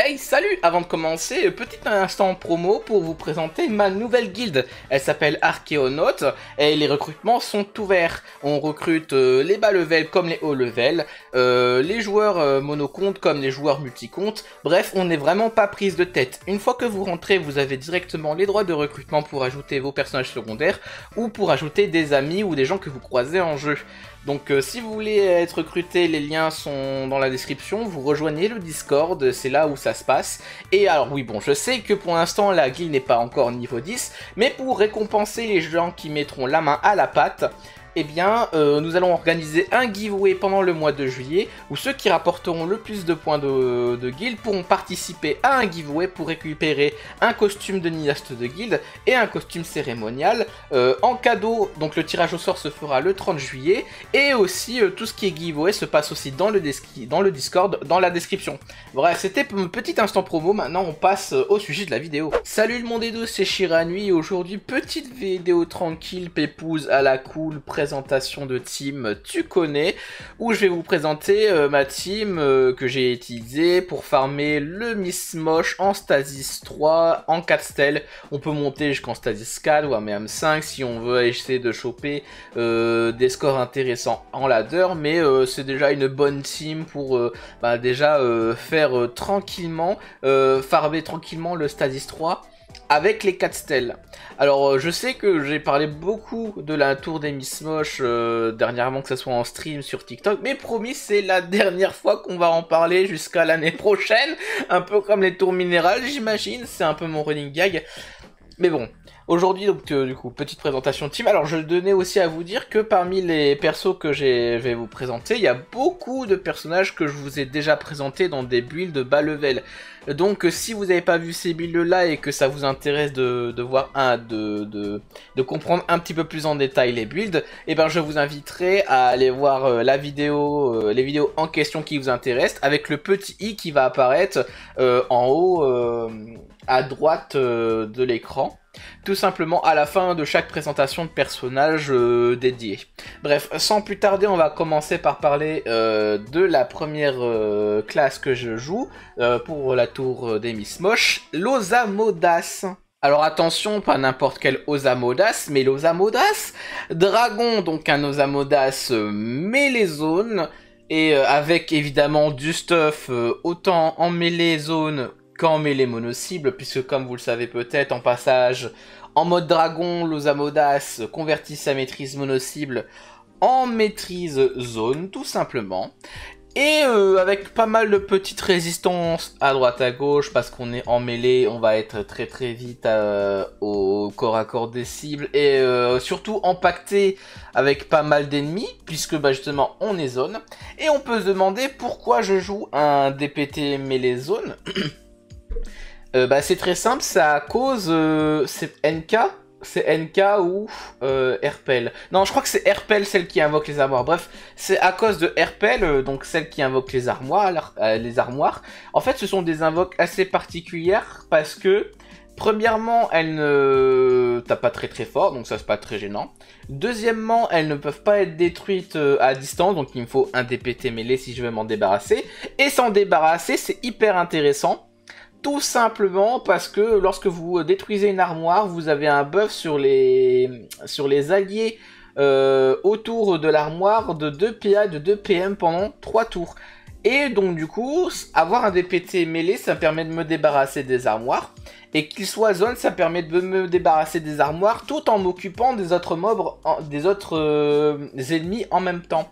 Hey, salut Avant de commencer, petit instant promo pour vous présenter ma nouvelle guilde. Elle s'appelle Archéonautes et les recrutements sont ouverts. On recrute euh, les bas level comme les hauts levels euh, les joueurs euh, monocontes comme les joueurs multicomptes. Bref, on n'est vraiment pas prise de tête. Une fois que vous rentrez, vous avez directement les droits de recrutement pour ajouter vos personnages secondaires ou pour ajouter des amis ou des gens que vous croisez en jeu. Donc euh, si vous voulez être recruté, les liens sont dans la description, vous rejoignez le Discord, c'est là où ça se passe. Et alors oui, bon, je sais que pour l'instant la guilde n'est pas encore niveau 10, mais pour récompenser les gens qui mettront la main à la pâte, eh bien, euh, nous allons organiser un giveaway pendant le mois de juillet où ceux qui rapporteront le plus de points de, guild pourront participer à un giveaway pour récupérer un costume de niaste de guild et un costume cérémonial euh, en cadeau. Donc le tirage au sort se fera le 30 juillet et aussi euh, tout ce qui est giveaway se passe aussi dans le, dans le Discord, dans la description. Bref, c'était mon petit instant promo. Maintenant, on passe au sujet de la vidéo. Salut le monde des deux, c'est Shiranui. Aujourd'hui, petite vidéo tranquille, pépouze à la cool, présente présentation de team euh, tu connais, où je vais vous présenter euh, ma team euh, que j'ai utilisé pour farmer le Miss Moche en Stasis 3, en 4 On peut monter jusqu'en Stasis 4 ou à même 5 si on veut essayer de choper des scores intéressants en ladder, mais c'est déjà une bonne team pour bah, déjà faire tranquillement, farmer tranquillement le Stasis 3 avec les 4 stèles. Alors euh, je sais que j'ai parlé beaucoup de la tour des Miss euh, dernièrement que ce soit en stream sur TikTok, mais promis c'est la dernière fois qu'on va en parler jusqu'à l'année prochaine, un peu comme les tours minérales j'imagine, c'est un peu mon running gag. Mais bon, Aujourd'hui, donc, euh, du coup, petite présentation team. Alors, je donnais aussi à vous dire que parmi les persos que je vais vous présenter, il y a beaucoup de personnages que je vous ai déjà présentés dans des builds bas level. Donc, euh, si vous n'avez pas vu ces builds-là et que ça vous intéresse de, voir un, de, de, comprendre un petit peu plus en détail les builds, eh ben, je vous inviterai à aller voir euh, la vidéo, les vidéos en question qui vous intéressent, avec le petit i qui va apparaître en haut à droite de l'écran tout simplement à la fin de chaque présentation de personnage euh, dédiés. dédié. Bref, sans plus tarder, on va commencer par parler euh, de la première euh, classe que je joue pour la tour des Miss Moche, l'Osamodas. Alors attention, pas n'importe quel Osamodas, mais l'Osamodas, dragon, donc un Osamodas mêlée zone, et avec évidemment du stuff autant en mêlée zone quand mêlée mono monocibles, puisque comme vous le savez peut-être, en passage en mode dragon, l'Osamodas convertit sa maîtrise mono-cible en maîtrise zone, tout simplement. Et euh, avec pas mal de petites résistances à droite à gauche, parce qu'on est en mêlée, on va être très très vite euh, au corps à corps des cibles, et euh, surtout empaqueté avec pas mal d'ennemis, puisque bah, justement on est zone. Et on peut se demander pourquoi je joue un DPT mêlée zone Euh, bah, C'est très simple, ça cause. Euh, c'est NK C'est NK ou euh, Non, je crois que c'est Erpel celle qui invoque les armoires. Bref, c'est à cause de Erpel, euh, donc celle qui invoque les armoires, les armoires. En fait, ce sont des invoques assez particulières parce que. Premièrement, elles ne t'as pas très très fort, donc ça c'est pas très gênant. Deuxièmement, elles ne peuvent pas être détruites à distance, donc il me faut un DPT mêlé si je veux m'en débarrasser. Et s'en débarrasser, c'est hyper intéressant tout simplement parce que lorsque vous détruisez une armoire, vous avez un buff sur les, sur les alliés euh, autour de l'armoire de 2 PA, de 2 PM pendant 3 tours. Et donc du coup, avoir un DPT mêlé, ça permet de me débarrasser des armoires. Et qu'il soit zone, ça permet de me débarrasser des armoires tout en m'occupant des autres mobs, des autres euh, ennemis en même temps.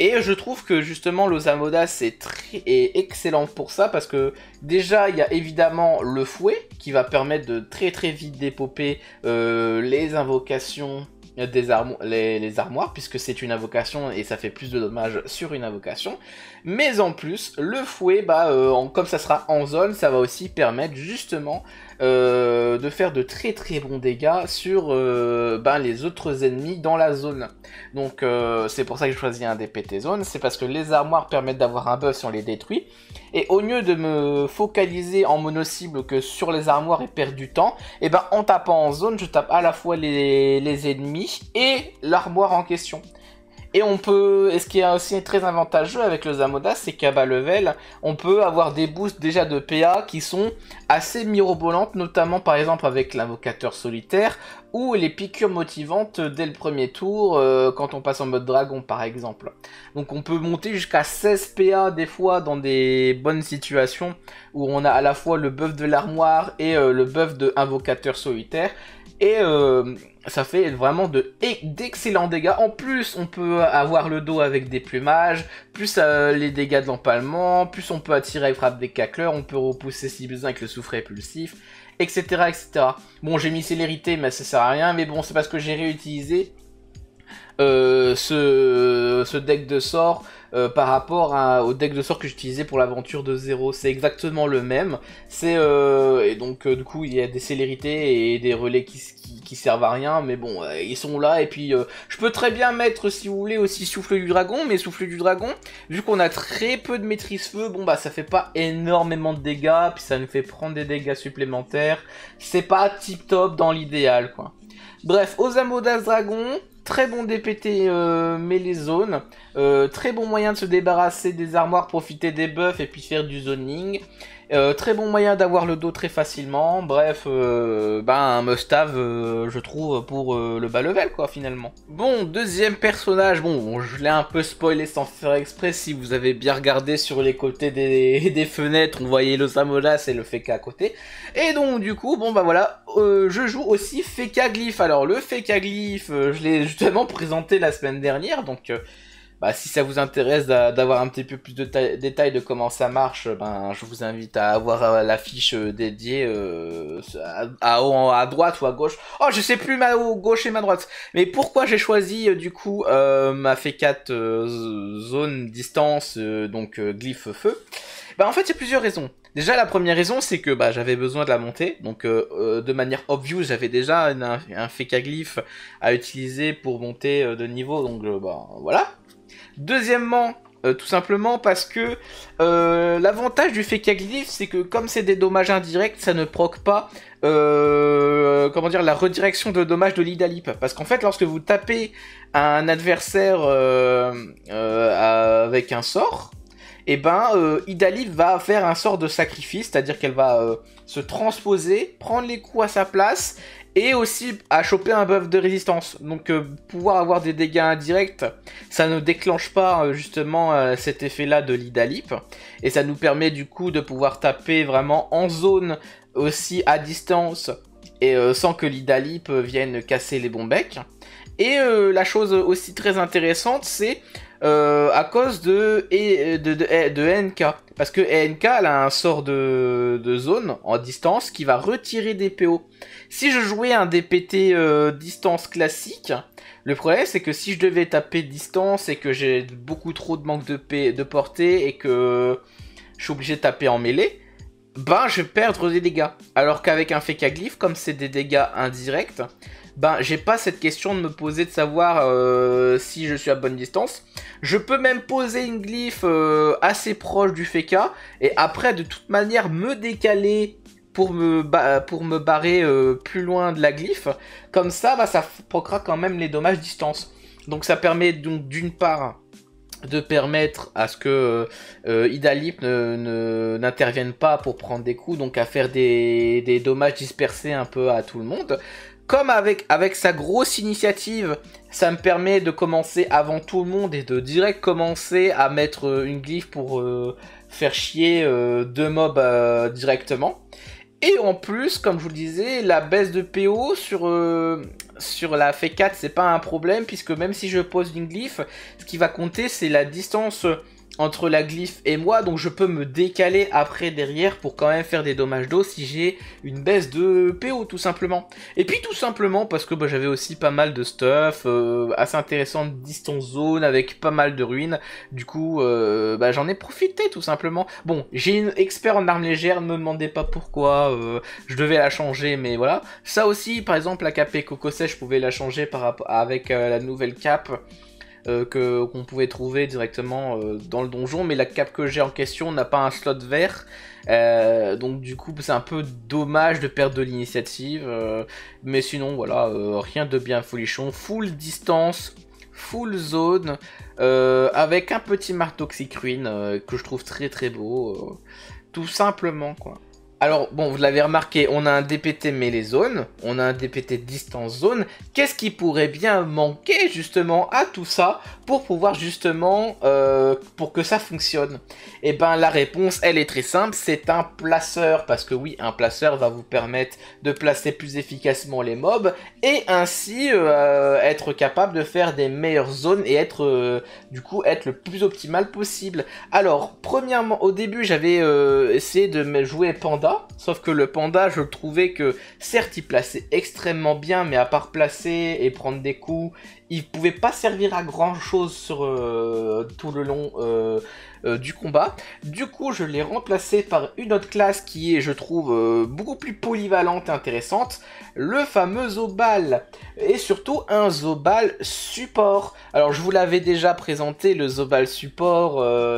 Et je trouve que justement l'Osamoda c'est très excellent pour ça parce que déjà il y a évidemment le fouet qui va permettre de très très vite dépoper euh, les invocations des les, armoires, puisque c'est une invocation et ça fait plus de dommages sur une invocation. Mais en plus, le fouet, bah, euh, comme ça sera en zone, ça va aussi permettre justement euh, de faire de très très bons dégâts sur euh, ben, les autres ennemis dans la zone. Donc euh, c'est pour ça que je choisis un DPT zone, c'est parce que les armoires permettent d'avoir un buff si on les détruit. Et au lieu de me focaliser en mono-cible que sur les armoires et perdre du temps, et eh ben en tapant en zone, je tape à la fois les, les ennemis et l'armoire en question. Et on peut, et ce qui est aussi très avantageux avec le Zamoda, c'est qu'à bas level, on peut avoir des boosts déjà de PA qui sont assez mirobolantes, notamment par exemple avec l'invocateur solitaire ou les piqûres motivantes dès le premier tour euh, quand on passe en mode dragon par exemple. Donc on peut monter jusqu'à 16 PA des fois dans des bonnes situations où on a à la fois le buff de l'armoire et euh, le buff de invocateur solitaire et euh, ça fait vraiment d'excellents dégâts. En plus, on peut avoir le dos avec des plumages, plus euh, les dégâts de l'empalement, plus on peut attirer et frappe des cacleurs, on peut repousser si besoin avec le souffle répulsif, etc. etc. Bon, j'ai mis célérité, mais ça sert à rien, mais bon, c'est parce que j'ai réutilisé euh, ce, ce deck de sorts euh, par rapport au deck de sort que j'utilisais pour l'aventure de zéro. C'est exactement le même. C'est euh, et donc euh, du coup il y a des célérités et des relais qui, servent à rien, mais bon ils sont là et puis je peux très bien mettre si vous voulez aussi souffle du dragon, mais souffle du dragon vu qu'on a très peu de maîtrise feu, bon bah ça fait pas énormément de dégâts, puis ça nous fait prendre des dégâts supplémentaires. C'est pas tip top dans l'idéal quoi. Bref, Osamodas Dragon, Très bon DPT euh, mais les zones. Euh, très bon moyen de se débarrasser des armoires, profiter des buffs et puis faire du zoning. Euh, très bon moyen d'avoir le dos très facilement. Bref, euh, ben, un must euh, je trouve, pour le bas level, quoi, finalement. Bon, deuxième personnage. Bon, je l'ai un peu spoilé sans faire exprès. Si vous avez bien regardé sur les côtés des, fenêtres, on voyait le Samolas et le Feka à côté. Et donc, du coup, bon, bah voilà, je joue aussi Feka Glyph. Alors, le Feka Glyph, je l'ai justement présenté la semaine dernière, donc bah, si ça vous intéresse d'avoir un petit peu plus de détails de comment ça marche, ben, je vous invite à avoir euh, la fiche euh, dédiée euh, à, à, droite ou à gauche. Oh, je sais plus ma gauche et ma droite. Mais pourquoi j'ai choisi du coup ma f zone distance, donc glyphe feu bah, En fait, il y a plusieurs raisons. Déjà, la première raison, c'est que bah, j'avais besoin de la monter. Donc, de manière obvious, j'avais déjà un, un fécaglyphe à utiliser pour monter de niveau. Donc, bah, voilà. Deuxièmement, euh, tout simplement parce que euh, l'avantage du Fekaglyph, c'est que comme c'est des dommages indirects, ça ne proque pas euh, comment dire, la redirection de dommages de l'Idalip. Parce qu'en fait, lorsque vous tapez un adversaire avec un sort, et eh ben euh, va faire un sort de sacrifice, c'est-à-dire qu'elle va euh, se transposer, prendre les coups à sa place et aussi à choper un buff de résistance. Donc euh, pouvoir avoir des dégâts indirects, ça ne déclenche pas euh, justement cet effet-là de l'Idalip et ça nous permet du coup de pouvoir taper vraiment en zone aussi à distance et sans que l'Idalip vienne casser les bons becs. Et la chose aussi très intéressante, c'est euh, à cause de, et, de, e, e NK. Parce que e NK, elle a un sort de, zone en distance qui va retirer des PO. Si je jouais un DPT euh, distance classique, le problème c'est que si je devais taper distance et que j'ai beaucoup trop de manque de, de portée et que je suis obligé de taper en mêlée, ben je vais perdre des dégâts. Alors qu'avec un Fécaglyphe, comme c'est des dégâts indirects, ben j'ai pas cette question de me poser de savoir euh, si je suis à bonne distance. Je peux même poser une glyphe euh, assez proche du Féca et après de toute manière me décaler pour me, pour me barrer euh, plus loin de la glyphe. Comme ça, ben, ça procra quand même les dommages distance. Donc ça permet donc d'une part de permettre à ce que euh, Idalip n'intervienne ne, pas pour prendre des coups, donc à faire des, dommages dispersés un peu à tout le monde. Comme avec, avec sa grosse initiative, ça me permet de commencer avant tout le monde et de direct commencer à mettre euh, une glyphe pour euh, faire chier euh, deux mobs directement. Et en plus, comme je vous le disais, la baisse de PO sur, sur la F4, c'est pas un problème, puisque même si je pose une glyphe, ce qui va compter, c'est la distance entre la glyphe et moi, donc je peux me décaler après derrière pour quand même faire des dommages d'eau si j'ai une baisse de PO tout simplement. Et puis tout simplement parce que bah, j'avais aussi pas mal de stuff euh, assez intéressant, distance zone avec pas mal de ruines, du coup euh, bah, j'en ai profité tout simplement. Bon, j'ai une expert en armes légères, ne me demandez pas pourquoi, euh, je devais la changer mais voilà. Ça aussi par exemple la cape Coco je pouvais la changer par, avec la nouvelle cape. Euh, qu'on pouvait trouver directement euh, dans le donjon, mais la cape que j'ai en question n'a pas un slot vert. Euh, donc du coup c'est un peu dommage de perdre de l'initiative. mais sinon voilà, rien de bien folichon. Full distance, full zone, avec un petit marteau que je trouve très très beau. tout simplement quoi. Alors, bon, vous l'avez remarqué, on a un DPT les zone, on a un DPT distance zone. Qu'est-ce qui pourrait bien manquer justement à tout ça pour pouvoir justement, euh, pour que ça fonctionne Et eh ben, la réponse, elle est très simple, c'est un placeur. Parce que oui, un placeur va vous permettre de placer plus efficacement les mobs et ainsi euh, être capable de faire des meilleures zones et être, euh, du coup, être le plus optimal possible. Alors, premièrement, au début, j'avais essayé de jouer pendant sauf que le panda, je trouvais que certes il plaçait extrêmement bien, mais à part placer et prendre des coups il pouvait pas servir à grand chose sur euh, tout le long euh, euh, du combat. Du coup, je l'ai remplacé par une autre classe qui est, je trouve, beaucoup plus polyvalente et intéressante, le fameux Zobal et surtout un Zobal support. Alors, je vous l'avais déjà présenté le Zobal support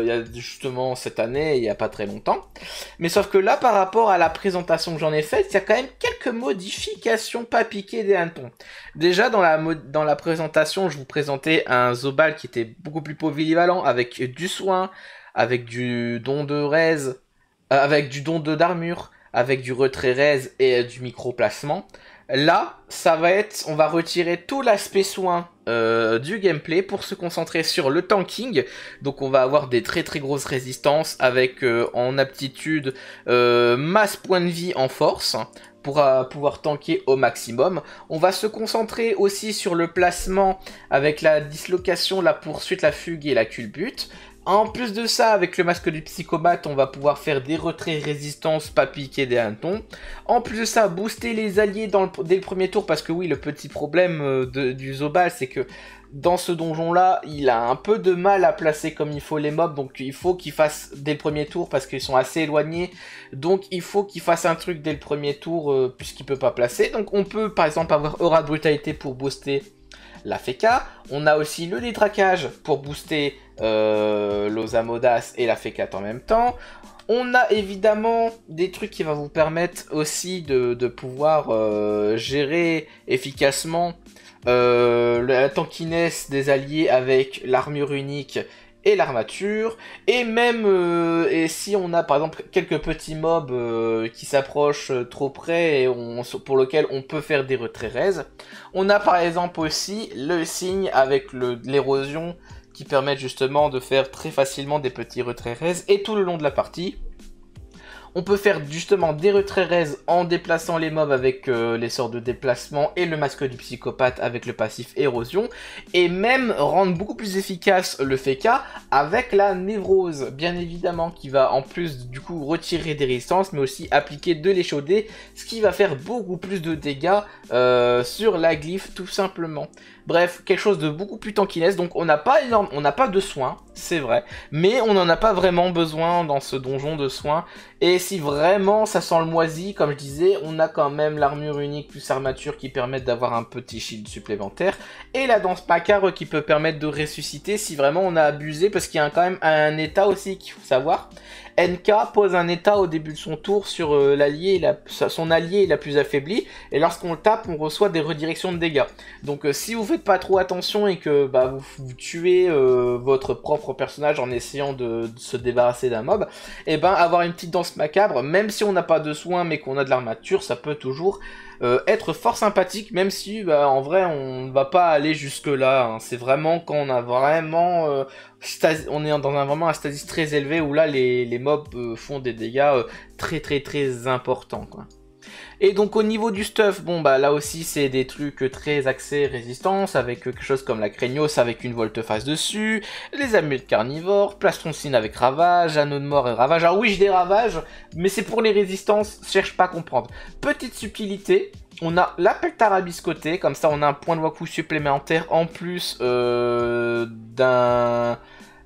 il y a justement cette année, il y a pas très longtemps. Mais sauf que là, par rapport à la présentation que j'en ai faite, il y a quand même quelques modifications pas piquées des hannetons. Déjà dans la dans la présentation je vous présentais un Zobal qui était beaucoup plus polyvalent, avec du soin, avec du don de raise, euh, avec du don de d'armure, avec du retrait raise et euh, du micro-placement. Là, ça va être, on va retirer tout l'aspect soin euh, du gameplay pour se concentrer sur le tanking. Donc on va avoir des très très grosses résistances avec en aptitude masse point de vie en force pour pouvoir tanker au maximum. On va se concentrer aussi sur le placement avec la dislocation, la poursuite, la fugue et la culbute. En plus de ça, avec le masque du psychomate, on va pouvoir faire des retraits résistance, pas piquer des hannetons. En plus de ça, booster les alliés dans dès le premier tour, parce que oui, le petit problème euh, du Zobal, c'est que dans ce donjon-là, il a un peu de mal à placer comme il faut les mobs, donc il faut qu'il fasse dès le premier tour, parce qu'ils sont assez éloignés, donc il faut qu'il fasse un truc dès le premier tour, puisqu'il euh, puisqu'il peut pas placer. Donc on peut par exemple avoir Aura de Brutalité pour booster la FECA. On a aussi le détraquage pour booster euh, l'Osamodas et la FECA en même temps. On a évidemment des trucs qui vont vous permettre aussi de, pouvoir euh, gérer efficacement euh, la tankiness des alliés avec l'armure unique et l'armature, et même euh, et si on a par exemple quelques petits mobs euh, qui s'approchent euh, trop près et pour lesquels on peut faire des retraits raises, on a par exemple aussi le signe avec l'érosion qui permet justement de faire très facilement des petits retraits raises et tout le long de la partie. On peut faire justement des retraits raises en déplaçant les mobs avec euh, les sorts de déplacement et le masque du psychopathe avec le passif érosion. Et même rendre beaucoup plus efficace le FK avec la névrose, bien évidemment, qui va en plus du coup retirer des résistances mais aussi appliquer de l'échaudé, ce qui va faire beaucoup plus de dégâts euh, sur la glyphe tout simplement. Bref, quelque chose de beaucoup plus tankiness. Donc on n'a pas on n'a pas de soins, c'est vrai, mais on n'en a pas vraiment besoin dans ce donjon de soins. Et si vraiment ça sent le moisi, comme je disais, on a quand même l'armure unique plus armature qui permettent d'avoir un petit shield supplémentaire et la danse macabre qui peut permettre de ressusciter si vraiment on a abusé, parce qu'il y a quand même un état aussi qu'il faut savoir. NK pose un état au début de son tour sur euh, l'allié, son allié la plus affaiblie et lorsqu'on le tape, on reçoit des redirections de dégâts. Donc euh, si vous faites pas trop attention et que bah, vous, tuez euh, votre propre personnage en essayant de, se débarrasser d'un mob, et eh ben avoir une petite danse macabre, même si on n'a pas de soins mais qu'on a de l'armature, ça peut toujours euh, être fort sympathique, même si bah, en vrai on ne va pas aller jusque là. Hein. C'est vraiment quand on a vraiment euh, on est dans un vraiment un stasis très élevé où là les, mobs font des dégâts très très très importants quoi. Et donc au niveau du stuff, bon bah là aussi c'est des trucs très axés résistance, avec quelque chose comme la craignos avec une volte-face dessus, les amulettes carnivores, plastroncine avec ravage, anneau de mort et ravage. Alors oui, j'ai des ravages, mais c'est pour les résistances, cherche pas à comprendre. Petite subtilité, on a la tarabiscoté, comme ça on a un point de waku supplémentaire en plus euh, d'un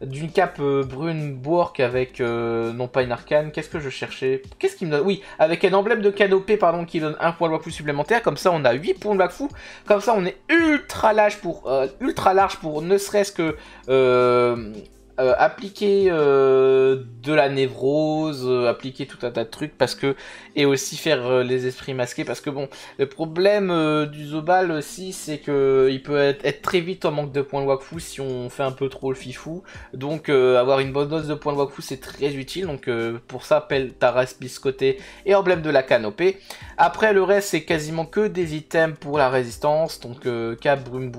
d'une cape euh, brune Bourg avec euh, non pas une arcane, qu'est-ce que je cherchais Qu'est-ce qui me donne Oui, avec un emblème de canopée pardon qui donne un point de loi plus supplémentaire, comme ça on a 8 points de fou, comme ça on est ultra large pour euh, ultra large pour ne serait-ce que appliquer de la névrose, appliquer tout un tas de trucs parce que et aussi faire euh, les esprits masqués parce que bon, le problème euh, du Zobal aussi, c'est que il peut être, être, très vite en manque de points de Wakfu si on fait un peu trop le fifou. Donc euh, avoir une bonne dose de points de Wakfu, c'est très utile. Donc pour ça, pelle, taras, biscoté et emblème de la canopée. Après, le reste, c'est quasiment que des items pour la résistance. Donc cap, brume,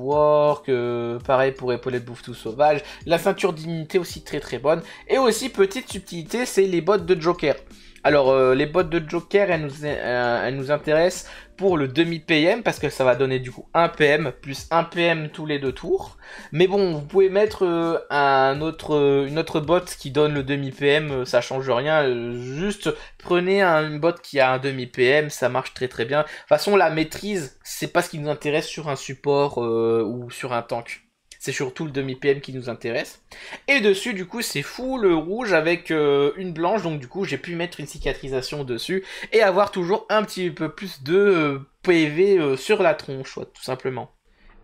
que pareil pour épaulette bouffe tout sauvage. La ceinture d'immunité aussi très très bonne. Et aussi, petite subtilité, c'est les bottes de Joker. Alors, euh, les bottes de Joker, elles nous, euh, intéressent pour le demi-PM, parce que ça va donner du coup 1 PM, plus 1 PM tous les deux tours. Mais bon, vous pouvez mettre euh, un autre, une autre botte qui donne le demi-PM, ça change rien. juste prenez une botte qui a un demi-PM, ça marche très très bien. De toute façon, la maîtrise, c'est pas ce qui nous intéresse sur un support ou sur un tank. C'est surtout le demi-PM qui nous intéresse. Et dessus, du coup, c'est fou le rouge avec euh, une blanche. Donc, du coup, j'ai pu mettre une cicatrisation dessus et avoir toujours un petit peu plus de euh, PV euh, sur la tronche, tout simplement.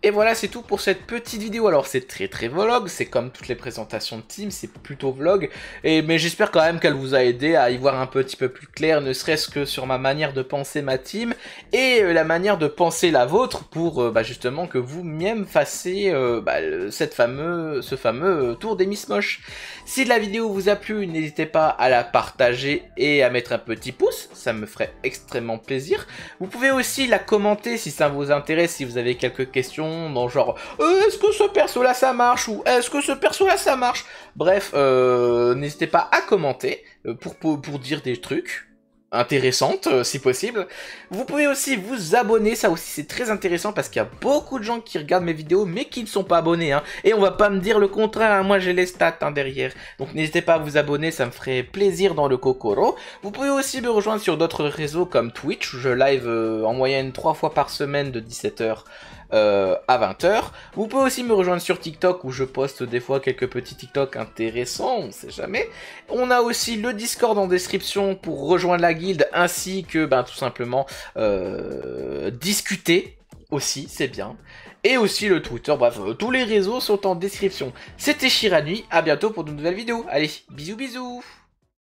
Et voilà, c'est tout pour cette petite vidéo. Alors, c'est très très vlog, c'est comme toutes les présentations de Team, c'est plutôt vlog. Et, mais j'espère quand même qu'elle vous a aidé à y voir un petit peu plus clair, ne serait-ce que sur ma manière de penser ma team et euh, la manière de penser la vôtre pour euh, bah, justement que vous-même fassiez euh, bah, cette fameux, ce fameux tour des Miss Moches. Si la vidéo vous a plu, n'hésitez pas à la partager et à mettre un petit pouce, ça me ferait extrêmement plaisir. Vous pouvez aussi la commenter si ça vous intéresse, si vous avez quelques questions dans genre euh, est-ce que ce perso là ça marche ou est-ce que ce perso là ça marche Bref, euh, n'hésitez pas à commenter euh, pour, pour, dire des trucs Intéressantes si possible. Vous pouvez aussi vous abonner, ça aussi c'est très intéressant parce qu'il y a beaucoup de gens qui regardent mes vidéos mais qui ne sont pas abonnés. Hein. Et on va pas me dire le contraire, hein. moi j'ai les stats hein, derrière. Donc n'hésitez pas à vous abonner, ça me ferait plaisir dans le Kokoro. Vous pouvez aussi me rejoindre sur d'autres réseaux comme Twitch, je live en moyenne 3 fois par semaine de 17h euh, à 20h. Vous pouvez aussi me rejoindre sur TikTok où je poste des fois quelques petits TikTok intéressants, on sait jamais. On a aussi le Discord en description pour rejoindre la guilde ainsi que ben, tout simplement euh, discuter aussi, c'est bien. Et aussi le Twitter, bref, euh, tous les réseaux sont en description. C'était Shiranui, à bientôt pour de nouvelles vidéos. Allez, bisous bisous